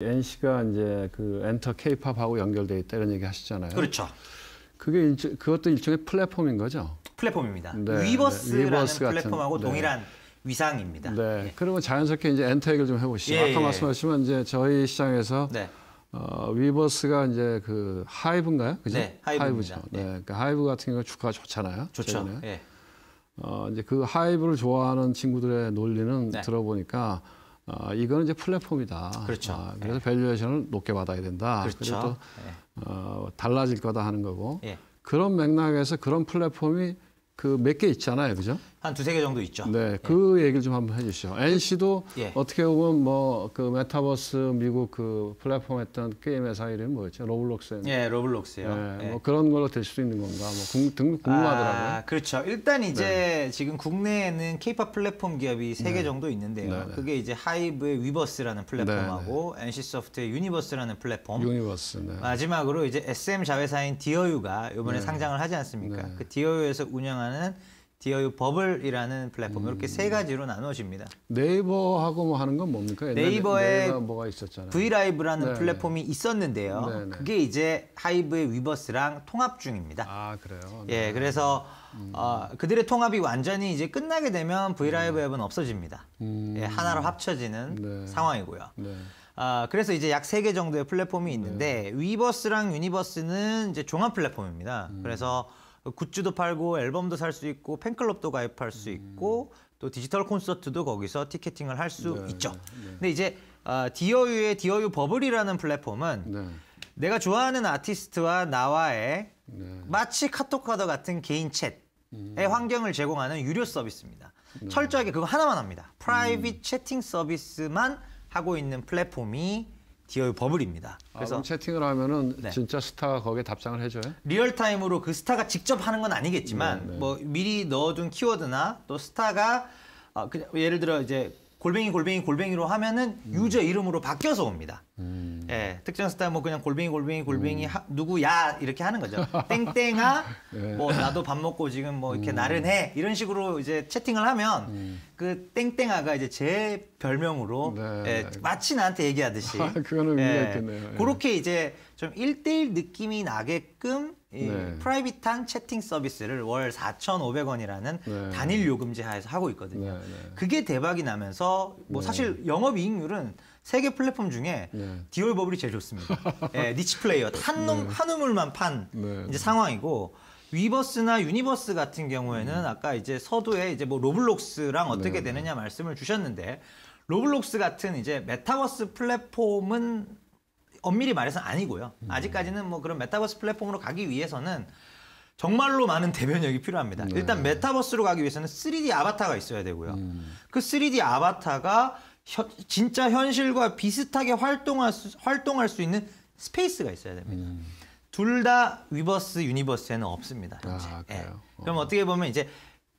NC가 이제 그 엔터 케이팝하고 연결돼 있다 이런 얘기 하시잖아요. 그렇죠. 그게 인제 그것도 일종의 플랫폼인 거죠. 플랫폼입니다. 네, 네. 위버스라는 네, 플랫폼하고 같은, 동일한 네. 위상입니다. 네. 예. 그러면 자연스럽게 이제 엔터 얘기를 좀 해보시죠. 예, 아까 예. 예. 말씀하시면 이제 저희 시장에서 네. 어, 위버스가 이제 그 하이브인가요? 그죠? 네, 하이브입니다. 하이브죠. 네. 그 하이브 같은 경우 주가가 좋잖아요. 좋죠. 최근 예. 어, 이제 그 하이브를 좋아하는 친구들의 논리는 네. 들어보니까 어, 이거는 이제 플랫폼이다. 그렇죠. 어, 그래서 예. 밸류에이션을 높게 받아야 된다. 그렇죠. 그리고 또 네. 어, 달라질 거다 하는 거고. 예. 그런 맥락에서 그런 플랫폼이 그 몇 개 있잖아요. 그죠? 한 두세 개 정도 있죠. 네, 예. 그 예. 얘기를 좀 한번 해주시죠. 그, NC도 예. 어떻게 보면 뭐그 메타버스 미국 그 플랫폼 했던 게임 회사 이름이 뭐였죠? 로블록스. 예, 로블록스요. 네, 예, 뭐 그런 걸로 될 수도 있는 건가? 뭐 궁, 궁금하더라고요. 아, 그렇죠. 일단 이제 네. 지금 국내에는 케이팝 플랫폼 기업이 세개 네. 정도 있는데요. 네네. 네. 그게 이제 하이브의 위버스라는 플랫폼하고 NC 네, 소프트의 유니버스라는 플랫폼. 유니버스. 네. 마지막으로 이제 SM 자회사인 디어유가 이번에 상장을 하지 않습니까? 그 디어유에서 운영하는 디어유 버블이라는 플랫폼 이렇게 음. 세 가지로 나누어집니다. 네이버하고 뭐 하는 건 뭡니까? 네이버에 뭐가 있었잖아요. 브이라이브라는 네 플랫폼이 있었는데요. 네, 네 그게 이제 하이브의 위버스랑 통합 중입니다. 아 그래요? 예, 네. 예, 그래서 음. 어, 그들의 통합이 완전히 이제 끝나게 되면 브이라이브 음. 앱은 없어집니다. 음. 예, 하나로 합쳐지는 네. 상황이고요. 네. 아, 그래서 이제 약 세 개 정도의 플랫폼이 있는데 네. 위버스랑 유니버스는 이제 종합 플랫폼입니다. 음. 그래서 굿즈도 팔고 앨범도 살 수 있고 팬클럽도 가입할 수 있고 음. 또 디지털 콘서트도 거기서 티켓팅을 할수 네, 있죠. 네. 근데 이제 아, 디어유의 디어유 버블이라는 플랫폼은 네. 내가 좋아하는 아티스트와 나와의 네. 마치 카톡카더 같은 개인 챗의 음. 환경을 제공하는 유료 서비스입니다. 네. 철저하게 그거 하나만 합니다. 프라이빗 음. 채팅 서비스만 하고 있는 플랫폼이 디얼 버블입니다. 아, 그래서 아, 채팅을 하면은 네. 진짜 스타가 거기에 답장을 해줘요? 리얼타임으로 그 스타가 직접 하는 건 아니겠지만 네, 네. 뭐 미리 넣어둔 키워드나 또 스타가 어, 그냥 예를 들어 이제 골뱅이 골뱅이 골뱅이로 하면은 음. 유저 이름으로 바뀌어서 옵니다. 음. 예, 음. 특정 스타일 뭐 그냥 골뱅이 골뱅이 골뱅이 음. 하, 누구야 이렇게 하는 거죠. 땡땡아 예. 뭐 나도 밥 먹고 지금 뭐 이렇게 음. 나른해 이런 식으로 이제 채팅을 하면 음. 그 땡땡아가 이제 제 별명으로 네. 예, 마치 나한테 얘기하듯이 아, 그거는 예, 있겠네요. 예. 그렇게 이제 좀 1대1 느낌이 나게끔 이 네. 프라이빗한 채팅 서비스를 월 4,500원이라는 네. 단일 요금제 하에서 하고 있거든요. 네, 네, 그게 대박이 나면서 뭐 네. 사실 영업 이익률은 세계 플랫폼 중에 네. 디올 버블이 제일 좋습니다. 예, 니치 플레이어 한놈 네. 한 우물만 판 네. 이제 상황이고 위버스나 유니버스 같은 경우에는 음. 아까 이제 서두에 이제 뭐 로블록스랑 어떻게 네. 되느냐 말씀을 주셨는데 로블록스 같은 이제 메타버스 플랫폼은 엄밀히 말해서 아니고요. 음. 아직까지는 뭐 그런 메타버스 플랫폼으로 가기 위해서는 정말로 많은 대변역이 필요합니다. 네. 일단 메타버스로 가기 위해서는 3D 아바타가 있어야 되고요. 음. 그 3D 아바타가 진짜 현실과 비슷하게 활동할 수, 활동할 수 있는 스페이스가 있어야 됩니다. 음. 둘다 위버스 유니버스에는 없습니다. 아, 현재. 아, 예. 그럼 어. 떻게 보면 이제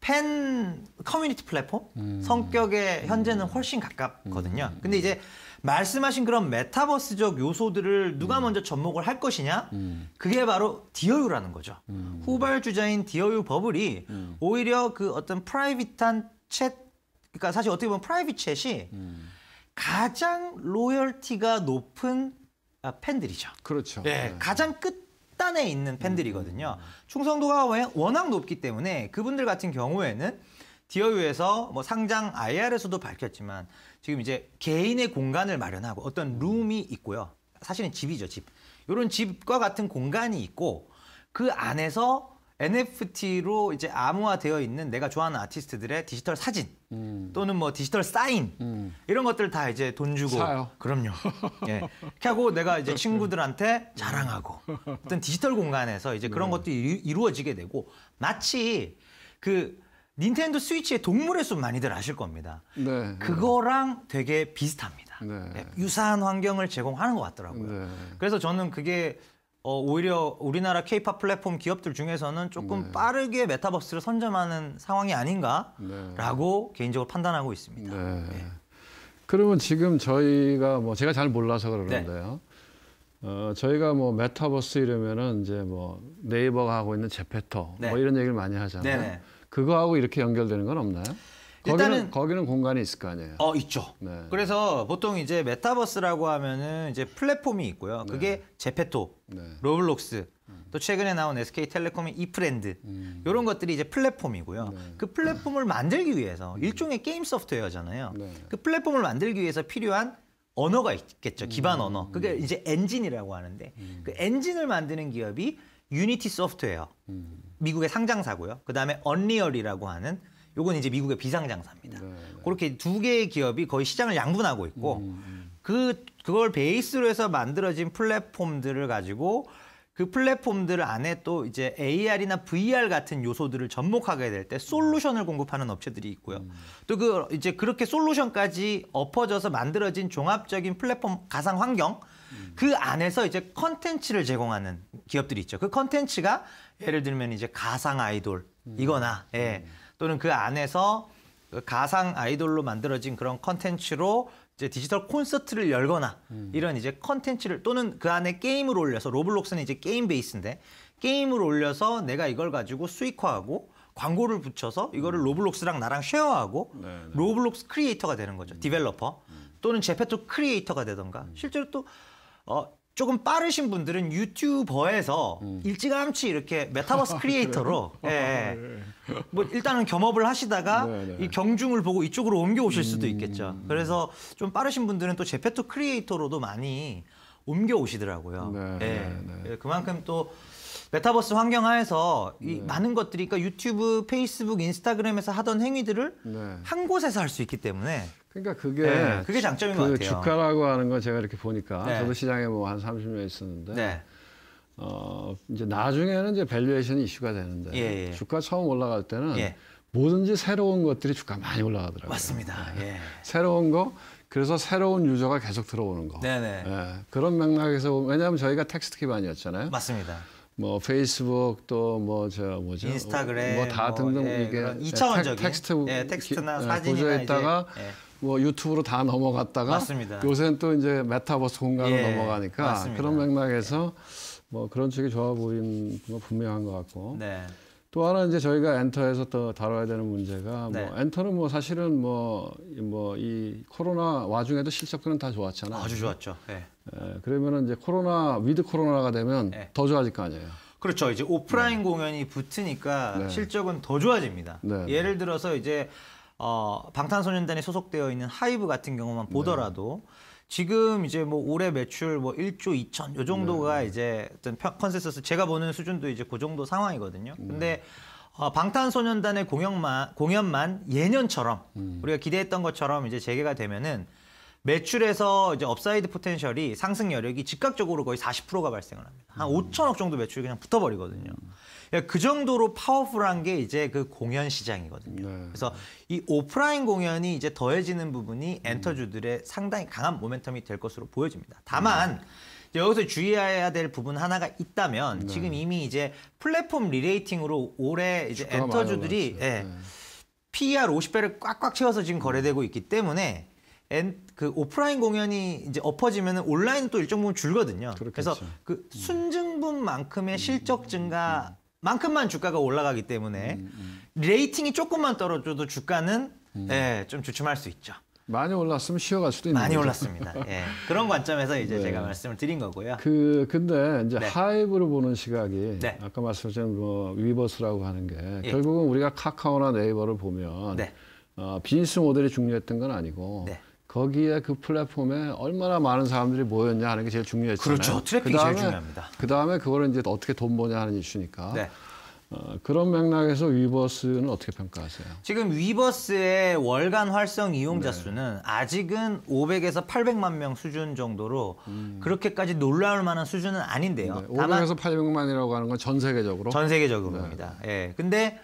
팬 커뮤니티 플랫폼 음. 성격에 현재는 음. 훨씬 가깝거든요. 음. 근데 이제 말씀하신 그런 메타버스적 요소들을 누가 음. 먼저 접목을 할 것이냐? 음. 그게 바로 디어유라는 거죠. 음. 후발주자인 디어유 버블이 음. 오히려 그 어떤 프라이빗한 챗 그러니까 사실 어떻게 보면 프라이빗 챗이 음. 가장 로열티가 높은 아, 팬들이죠. 그렇죠. 네, 네. 가장 끝단에 있는 음. 팬들이거든요. 음. 충성도가 워낙 높기 때문에 그분들 같은 경우에는 디어유에서 뭐 상장 IR에서도 밝혔지만 지금 이제 개인의 공간을 마련하고 어떤 음. 룸이 있고요. 사실은 집이죠, 집. 이런 집과 같은 공간이 있고 그 안에서 NFT로 이제 암호화되어 있는 내가 좋아하는 아티스트들의 디지털 사진 음. 또는 뭐 디지털 사인 음. 이런 것들 다 이제 돈 주고 사요. 그럼요. 예. 이렇게 하고 내가 이제 친구들한테 자랑하고 어떤 디지털 공간에서 이제 그런 네. 것도 이루어지게 되고 마치 그 닌텐도 스위치의 동물의 숲 많이들 아실 겁니다. 네. 그거랑 되게 비슷합니다. 네. 예. 유사한 환경을 제공하는 것 같더라고요. 네. 그래서 저는 그게 어, 오히려 우리나라 케이팝 플랫폼 기업들 중에서는 조금 네. 빠르게 메타버스를 선점하는 상황이 아닌가라고 네. 개인적으로 판단하고 있습니다. 네. 네. 그러면 지금 저희가 뭐 제가 잘 몰라서 그러는데요. 네. 어, 저희가 뭐 메타버스 이러면은 이제 뭐 네이버가 하고 있는 제페토 뭐 네. 이런 얘기를 많이 하잖아요. 그거하고 이렇게 연결되는 건 없나요? 거기는, 일단은 거기는 공간이 있을 거 아니에요. 어 있죠. 네. 그래서 보통 이제 메타버스라고 하면은 이제 플랫폼이 있고요. 그게 네. 제페토, 네. 로블록스, 음. 또 최근에 나온 SK텔레콤의 이프렌드 음. 이런 것들이 이제 플랫폼이고요. 네. 그 플랫폼을 만들기 위해서 음. 일종의 게임 소프트웨어잖아요. 네. 그 플랫폼을 만들기 위해서 필요한 언어가 있겠죠. 음. 기반 언어. 그게 음. 이제 엔진이라고 하는데 그 엔진을 만드는 기업이 유니티 소프트웨어, 미국의 상장사고요. 그 다음에 언리얼이라고 하는 요건 이제 미국의 비상장사입니다. 네, 네. 그렇게 두 개의 기업이 거의 시장을 양분하고 있고 음, 음. 그 그걸 베이스로 해서 만들어진 플랫폼들을 가지고 그 플랫폼들 안에 또 이제 AR이나 VR 같은 요소들을 접목하게 될 때 솔루션을 공급하는 업체들이 있고요. 음. 또그 이제 그렇게 솔루션까지 엎어져서 만들어진 종합적인 플랫폼 가상 환경 음. 그 안에서 이제 컨텐츠를 제공하는 기업들이 있죠. 그 컨텐츠가 예를 들면 이제 가상 아이돌이거나 음. 예. 음. 또는 그 안에서 그 가상 아이돌로 만들어진 그런 컨텐츠로 이제 디지털 콘서트를 열거나 음. 이런 이제 컨텐츠를 또는 그 안에 게임을 올려서 로블록스는 이제 게임 베이스인데 게임을 올려서 내가 이걸 가지고 수익화하고 광고를 붙여서 이거를 음. 로블록스랑 나랑 쉐어하고 네, 네. 로블록스 크리에이터가 되는 거죠. 음. 디벨로퍼 음. 또는 제페토 크리에이터가 되던가 실제로 또 어, 조금 빠르신 분들은 유튜버에서 음. 일찌감치 이렇게 메타버스 아, 크리에이터로 예, 예. 아, 네. 뭐 일단은 겸업을 하시다가 네네. 네. 이 경중을 보고 이쪽으로 옮겨오실 음. 수도 있겠죠. 그래서 좀 빠르신 분들은 또 제페토 크리에이터로도 많이 옮겨오시더라고요. 네, 예. 네. 네. 예, 그만큼 또 메타버스 환경 하에서 이 네. 많은 것들이 그러니까 유튜브, 페이스북, 인스타그램에서 하던 행위들을 네. 한 곳에서 할 수 있기 때문에 그러니까 그게 네, 그게 장점인 그것 같아요. 주가라고 하는 건 제가 이렇게 보니까 네. 저도 시장에 뭐 한 30년 있었는데 네. 어 이제 나중에는 이제 밸류에이션이 이슈가 되는데 예, 예. 주가 처음 올라갈 때는 예. 뭐든지 새로운 것들이 주가 많이 올라가더라고요. 맞습니다. 네. 예. 새로운 거 그래서 새로운 유저가 계속 들어오는 거. 네네. 예, 네. 네. 그런 맥락에서 왜냐하면 저희가 텍스트 기반이었잖아요. 맞습니다. 뭐 페이스북 또뭐저 뭐죠 인스타그램 뭐다 뭐, 등등 예, 이게 텍, 텍스트 예, 텍스트나 기, 예, 사진이나 고저에다가 이제, 예. 뭐 유튜브로 다 넘어갔다가 맞습니다. 요새는 또 이제 메타버스 공간으로 예, 넘어가니까 맞습니다. 그런 맥락에서 뭐 그런 측이 좋아 보이는 건 분명한 것 같고 네. 또 하나 이제 저희가 엔터에서 또 다뤄야 되는 문제가 뭐 네. 뭐 엔터는 뭐 사실은 뭐 이 뭐이 뭐 코로나 와중에도 실적들은 다 좋았잖아요. 아주 좋았죠. 예. 예 그러면은 이제 코로나 위드 코로나가 되면 예. 더 좋아질 거 아니에요. 그렇죠. 이제 오프라인 네. 공연이 붙으니까 네. 실적은 더 좋아집니다. 네. 예를 들어서 이제 어, 방탄소년단에 소속되어 있는 하이브 같은 경우만 네. 보더라도 네. 지금 이제 뭐 올해 매출 뭐 1조 2천 요 정도가 네. 이제 어떤 컨센서스 제가 보는 수준도 이제 그 정도 상황이거든요. 네. 근데 어, 방탄소년단의 공연만 공연만 예년처럼 음. 우리가 기대했던 것처럼 이제 재개가 되면은 매출에서 이제 업사이드 포텐셜이 상승 여력이 즉각적으로 거의 40%가 발생을 합니다. 한 5천억 음. 정도 매출이 그냥 붙어버리거든요. 그그 그러니까 정도로 파워풀한 게 이제 그 공연 시장이거든요. 네. 그래서 이 오프라인 공연이 이제 더해지는 부분이 음. 엔터주들의 상당히 강한 모멘텀이 될 것으로 보여집니다. 다만 음. 여기서 주의해야 될 부분 하나가 있다면 네. 지금 이미 이제 플랫폼 리레이팅으로 올해 이제 엔터주들이 예, 네. PER 50배를 꽉꽉 채워서 지금 거래되고 있기 때문에 엔, 그 오프라인 공연이 이제 엎어지면 온라인 또 일정 부분 줄거든요. 그렇겠죠. 그래서 그 순증분만큼의 실적 음, 증가 만큼만 주가가 올라가기 때문에 음, 음. 레이팅이 조금만 떨어져도 주가는 음. 예, 좀 주춤할 수 있죠. 많이 올랐으면 쉬어갈 수도 있는 많이 거죠. 올랐습니다. 예. 그런 관점에서 이제 네. 제가 말씀을 드린 거고요. 그 근데 이제 네. 하이브를 보는 시각이 네. 아까 말씀하신 뭐 위버스라고 하는 게 예. 결국은 우리가 카카오나 네이버를 보면 네. 어, 비즈니스 모델이 중요했던 건 아니고 네. 거기에 그 플랫폼에 얼마나 많은 사람들이 모였냐 하는 게 제일 중요했잖아요. 그렇죠. 트래픽이 그다음에, 제일 중요합니다. 그다음에 그거 이제 어떻게 돈 버냐 하는 이슈니까. 네. 어, 그런 맥락에서 위버스는 어떻게 평가하세요? 지금 위버스의 월간 활성 이용자 네. 수는 아직은 500에서 800만 명 수준 정도로 음. 그렇게까지 놀라울 만한 수준은 아닌데요. 네. 500에서 800만이라고 하는 건 전 세계적으로? 전 세계적으로입니다. 네. 예. 근데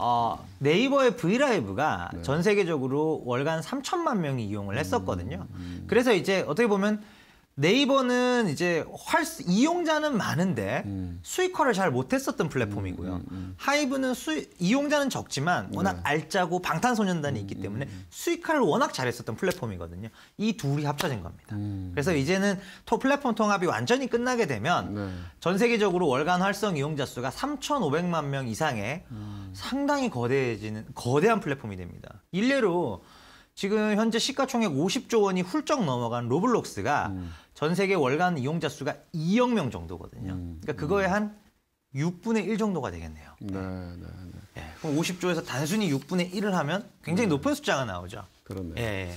어, 네이버의 브이라이브가 네. 전 세계적으로 월간 3천만 명이 이용을 했었거든요. 음, 음. 그래서 이제 어떻게 보면 네이버는 이제 활 이용자는 많은데 음. 수익화를 잘 못했었던 플랫폼이고요. 음, 음, 음, 음. 하이브는 수 이용자는 적지만 네. 워낙 네. 알짜고 방탄소년단이 음, 있기 때문에 수익화를 워낙 잘했었던 플랫폼이거든요. 이 둘이 합쳐진 겁니다. 그래서 이제는 토 플랫폼 통합이 완전히 끝나게 되면 네. 전 세계적으로 월간 활성 이용자 수가 3,500만 명 이상의 상당히 거대해지는 거대한 플랫폼이 됩니다. 일례로 지금 현재 시가총액 50조 원이 훌쩍 넘어간 로블록스가 음. 전 세계 월간 이용자 수가 2억 명 정도거든요. 음. 그러니까 그거의 한 6분의 1 정도가 되겠네요. 네, 네, 네. 예, 그럼 50조에서 단순히 6분의 1을 하면 굉장히 네. 높은 숫자가 나오죠. 그렇네요. 예, 예.